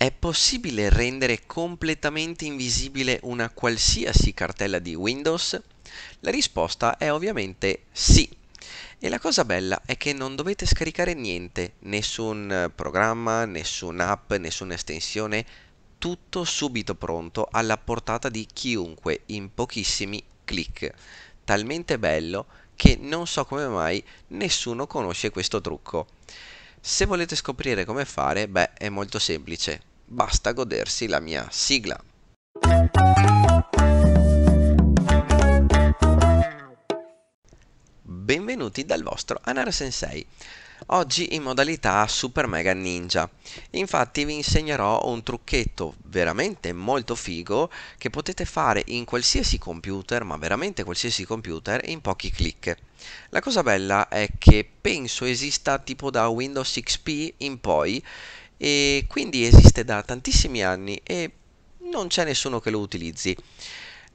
È possibile rendere completamente invisibile una qualsiasi cartella di Windows? La risposta è ovviamente sì. E la cosa bella è che non dovete scaricare niente, nessun programma, nessun app, nessuna estensione, tutto subito pronto alla portata di chiunque in pochissimi clic. Talmente bello che non so come mai nessuno conosce questo trucco. Se volete scoprire come fare, beh, è molto semplice. Basta godersi la mia sigla. benvenuti dal vostro Anara Sensei. Oggi in modalità Super Mega Ninja. Infatti vi insegnerò un trucchetto veramente molto figo che potete fare in qualsiasi computer, ma veramente qualsiasi computer, in pochi clic. La cosa bella è che penso esista tipo da Windows XP in poi e quindi esiste da tantissimi anni e non c'è nessuno che lo utilizzi.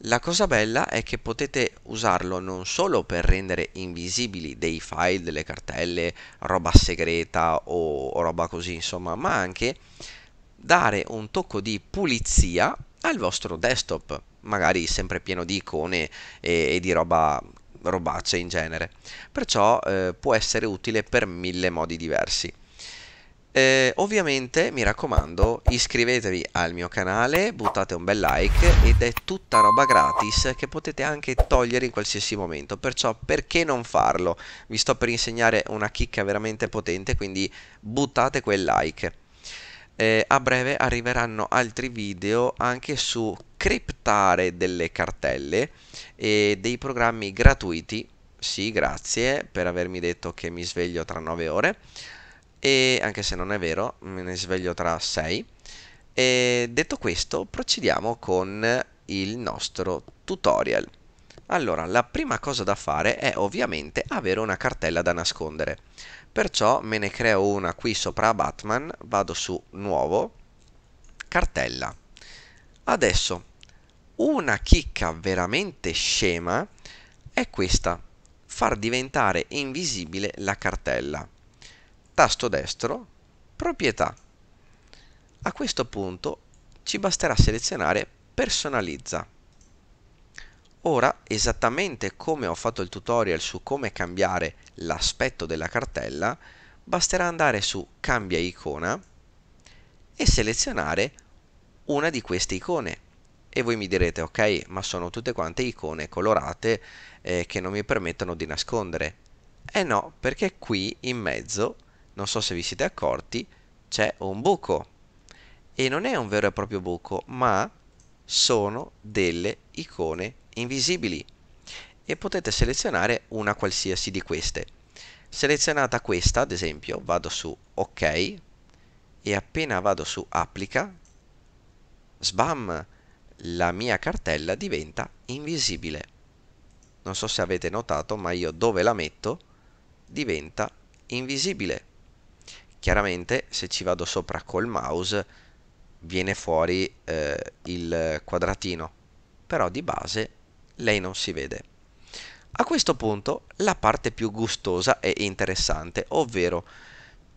La cosa bella è che potete usarlo non solo per rendere invisibili dei file, delle cartelle, roba segreta o, o roba così, insomma, ma anche dare un tocco di pulizia al vostro desktop, magari sempre pieno di icone e, e di roba robacce in genere. Perciò eh, può essere utile per mille modi diversi. Eh, ovviamente mi raccomando iscrivetevi al mio canale, buttate un bel like ed è tutta roba gratis che potete anche togliere in qualsiasi momento, perciò perché non farlo? Vi sto per insegnare una chicca veramente potente, quindi buttate quel like. Eh, a breve arriveranno altri video anche su criptare delle cartelle e dei programmi gratuiti. Sì, grazie per avermi detto che mi sveglio tra 9 ore e anche se non è vero, me ne sveglio tra 6. E detto questo, procediamo con il nostro tutorial. Allora, la prima cosa da fare è ovviamente avere una cartella da nascondere. Perciò me ne creo una qui sopra a Batman, vado su Nuovo, Cartella. Adesso, una chicca veramente scema è questa, far diventare invisibile la cartella tasto destro, proprietà. A questo punto ci basterà selezionare personalizza. Ora, esattamente come ho fatto il tutorial su come cambiare l'aspetto della cartella, basterà andare su cambia icona e selezionare una di queste icone. E voi mi direte, ok, ma sono tutte quante icone colorate eh, che non mi permettono di nascondere. Eh no, perché qui in mezzo non so se vi siete accorti, c'è un buco. E non è un vero e proprio buco, ma sono delle icone invisibili. E potete selezionare una qualsiasi di queste. Selezionata questa, ad esempio, vado su OK e appena vado su Applica, sbam, la mia cartella diventa invisibile. Non so se avete notato, ma io dove la metto diventa invisibile chiaramente se ci vado sopra col mouse viene fuori eh, il quadratino però di base lei non si vede a questo punto la parte più gustosa e interessante ovvero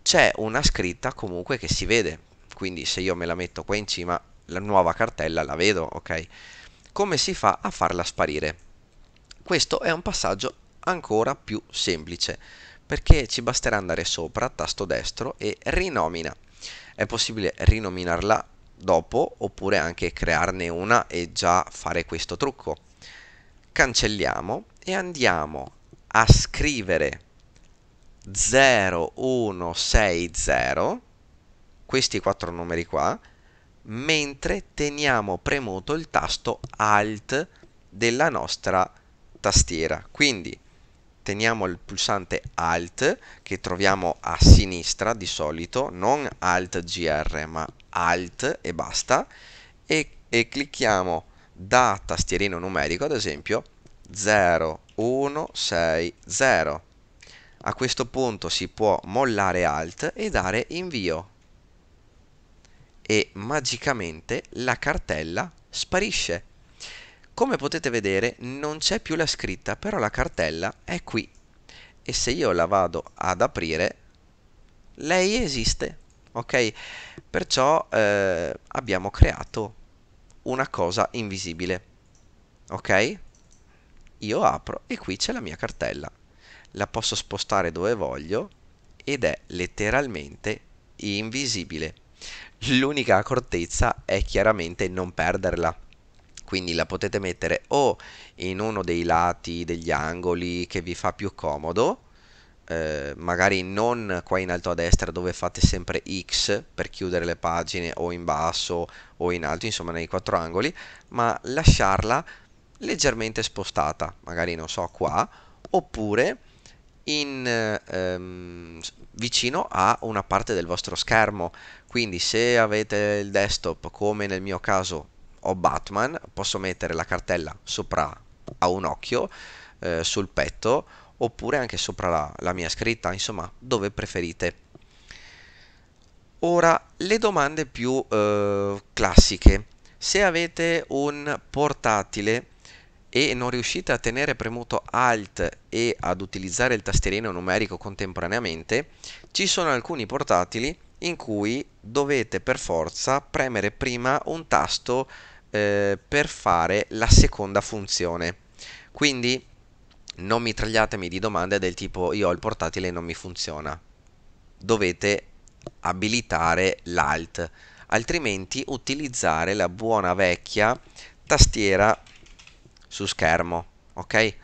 c'è una scritta comunque che si vede quindi se io me la metto qua in cima la nuova cartella la vedo ok come si fa a farla sparire questo è un passaggio ancora più semplice perché ci basterà andare sopra, tasto destro e rinomina. È possibile rinominarla dopo oppure anche crearne una e già fare questo trucco. Cancelliamo e andiamo a scrivere 0160 questi quattro numeri qua mentre teniamo premuto il tasto alt della nostra tastiera quindi teniamo il pulsante Alt che troviamo a sinistra di solito, non Alt GR ma Alt e basta, e, e clicchiamo da tastierino numerico, ad esempio 0160. A questo punto si può mollare Alt e dare invio. E magicamente la cartella sparisce. Come potete vedere non c'è più la scritta, però la cartella è qui e se io la vado ad aprire, lei esiste, ok? Perciò eh, abbiamo creato una cosa invisibile, ok? Io apro e qui c'è la mia cartella, la posso spostare dove voglio ed è letteralmente invisibile. L'unica accortezza è chiaramente non perderla quindi la potete mettere o in uno dei lati degli angoli che vi fa più comodo eh, magari non qua in alto a destra dove fate sempre X per chiudere le pagine o in basso o in alto, insomma nei quattro angoli, ma lasciarla leggermente spostata, magari non so qua, oppure in, ehm, vicino a una parte del vostro schermo. Quindi se avete il desktop come nel mio caso ho Batman, posso mettere la cartella sopra a un occhio, eh, sul petto, oppure anche sopra la, la mia scritta, insomma, dove preferite. Ora, le domande più eh, classiche. Se avete un portatile e non riuscite a tenere premuto Alt e ad utilizzare il tastierino numerico contemporaneamente, ci sono alcuni portatili in cui dovete per forza premere prima un tasto eh, per fare la seconda funzione. Quindi non mi mitragliatemi di domande del tipo io ho il portatile e non mi funziona. Dovete abilitare l'alt, altrimenti utilizzare la buona vecchia tastiera su schermo, ok?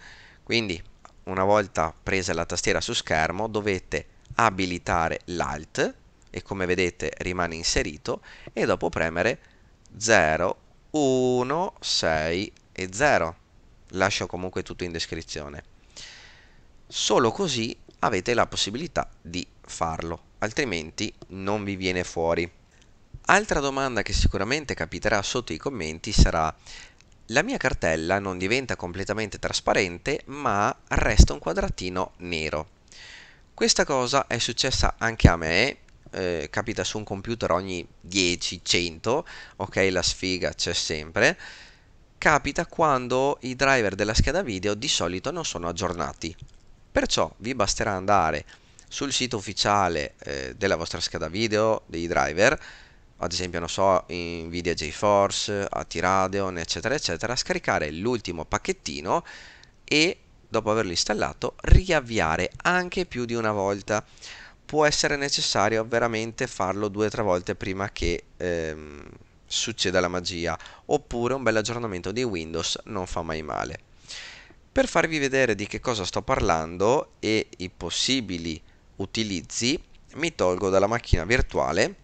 Quindi una volta presa la tastiera su schermo dovete abilitare l'alt e come vedete rimane inserito e dopo premere 0, 1, 6 e 0. Lascio comunque tutto in descrizione. Solo così avete la possibilità di farlo, altrimenti non vi viene fuori. Altra domanda che sicuramente capiterà sotto i commenti sarà la mia cartella non diventa completamente trasparente ma resta un quadratino nero. Questa cosa è successa anche a me eh, capita su un computer ogni 10-100, ok la sfiga c'è sempre, capita quando i driver della scheda video di solito non sono aggiornati. Perciò vi basterà andare sul sito ufficiale eh, della vostra scheda video, dei driver, ad esempio non so Nvidia GeForce, AT Radeon eccetera eccetera, scaricare l'ultimo pacchettino e dopo averlo installato riavviare anche più di una volta può essere necessario veramente farlo due o tre volte prima che ehm, succeda la magia, oppure un bel aggiornamento di Windows non fa mai male. Per farvi vedere di che cosa sto parlando e i possibili utilizzi, mi tolgo dalla macchina virtuale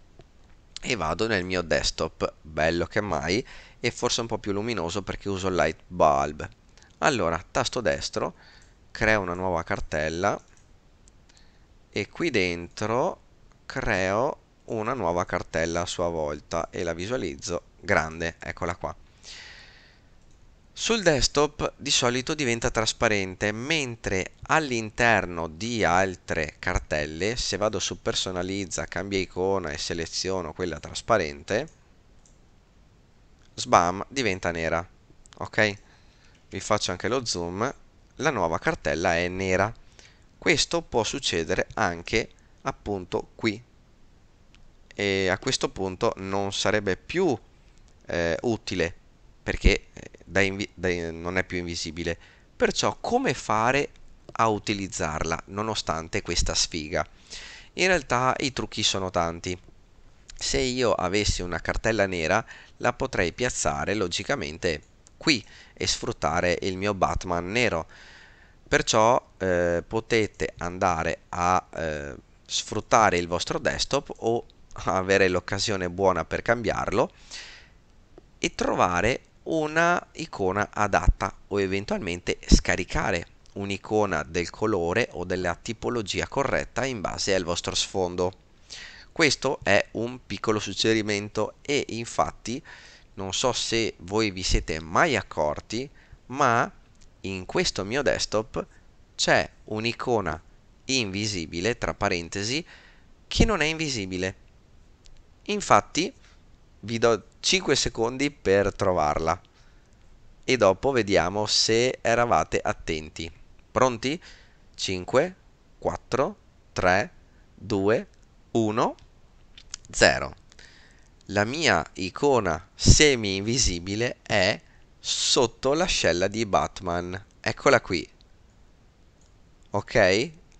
e vado nel mio desktop, bello che mai, e forse un po' più luminoso perché uso il light bulb. Allora, tasto destro, creo una nuova cartella, e qui dentro creo una nuova cartella a sua volta e la visualizzo grande, eccola qua. Sul desktop di solito diventa trasparente, mentre all'interno di altre cartelle, se vado su personalizza, cambia icona e seleziono quella trasparente, sbam, diventa nera. Ok? Vi faccio anche lo zoom, la nuova cartella è nera. Questo può succedere anche appunto qui. E a questo punto non sarebbe più eh, utile perché eh, da da non è più invisibile. Perciò come fare a utilizzarla nonostante questa sfiga? In realtà i trucchi sono tanti. Se io avessi una cartella nera la potrei piazzare logicamente qui e sfruttare il mio Batman nero perciò eh, potete andare a eh, sfruttare il vostro desktop o avere l'occasione buona per cambiarlo e trovare una icona adatta o eventualmente scaricare un'icona del colore o della tipologia corretta in base al vostro sfondo. Questo è un piccolo suggerimento e infatti non so se voi vi siete mai accorti, ma in questo mio desktop c'è un'icona invisibile, tra parentesi, che non è invisibile. Infatti vi do 5 secondi per trovarla e dopo vediamo se eravate attenti. Pronti? 5, 4, 3, 2, 1, 0. La mia icona semi invisibile è sotto l'ascella di Batman. Eccola qui. Ok?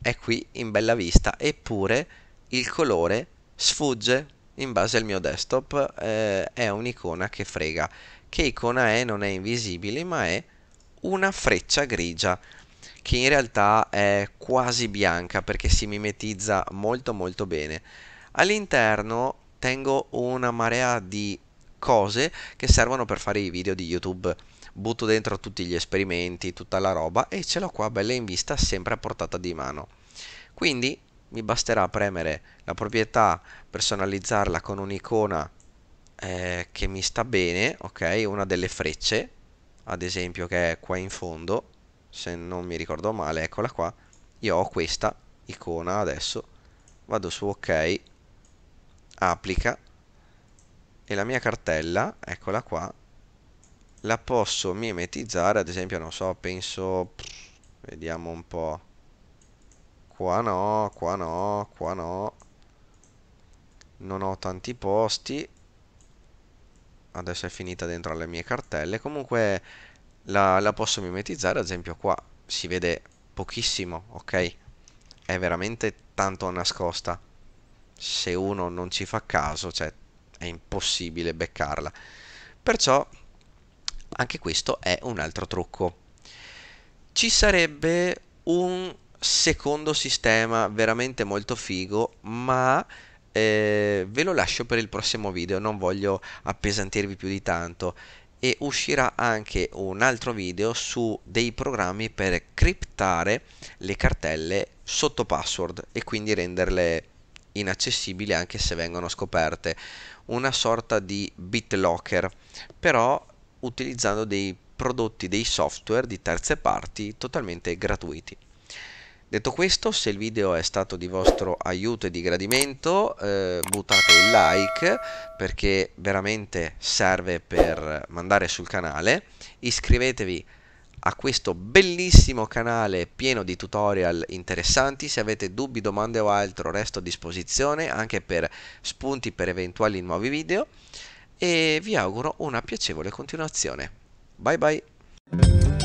È qui in bella vista, eppure il colore sfugge in base al mio desktop. Eh, è un'icona che frega. Che icona è? Non è invisibile, ma è una freccia grigia che in realtà è quasi bianca perché si mimetizza molto molto bene. All'interno tengo una marea di cose che servono per fare i video di YouTube. Butto dentro tutti gli esperimenti, tutta la roba e ce l'ho qua bella in vista, sempre a portata di mano. Quindi mi basterà premere la proprietà, personalizzarla con un'icona eh, che mi sta bene, ok? Una delle frecce, ad esempio, che è qua in fondo, se non mi ricordo male, eccola qua. Io ho questa icona adesso, vado su ok, applica e la mia cartella, eccola qua, la posso mimetizzare, ad esempio, non so, penso, vediamo un po', qua no, qua no, qua no, non ho tanti posti, adesso è finita dentro le mie cartelle, comunque la, la posso mimetizzare, ad esempio qua si vede pochissimo, ok? È veramente tanto nascosta, se uno non ci fa caso, cioè è impossibile beccarla. Perciò anche questo è un altro trucco. Ci sarebbe un secondo sistema veramente molto figo, ma eh, ve lo lascio per il prossimo video, non voglio appesantirvi più di tanto e uscirà anche un altro video su dei programmi per criptare le cartelle sotto password e quindi renderle inaccessibili anche se vengono scoperte, una sorta di BitLocker, però utilizzando dei prodotti, dei software di terze parti totalmente gratuiti. Detto questo, se il video è stato di vostro aiuto e di gradimento, eh, buttate il like perché veramente serve per mandare sul canale, iscrivetevi a questo bellissimo canale pieno di tutorial interessanti. Se avete dubbi, domande o altro, resto a disposizione anche per spunti per eventuali nuovi video. E vi auguro una piacevole continuazione. Bye bye!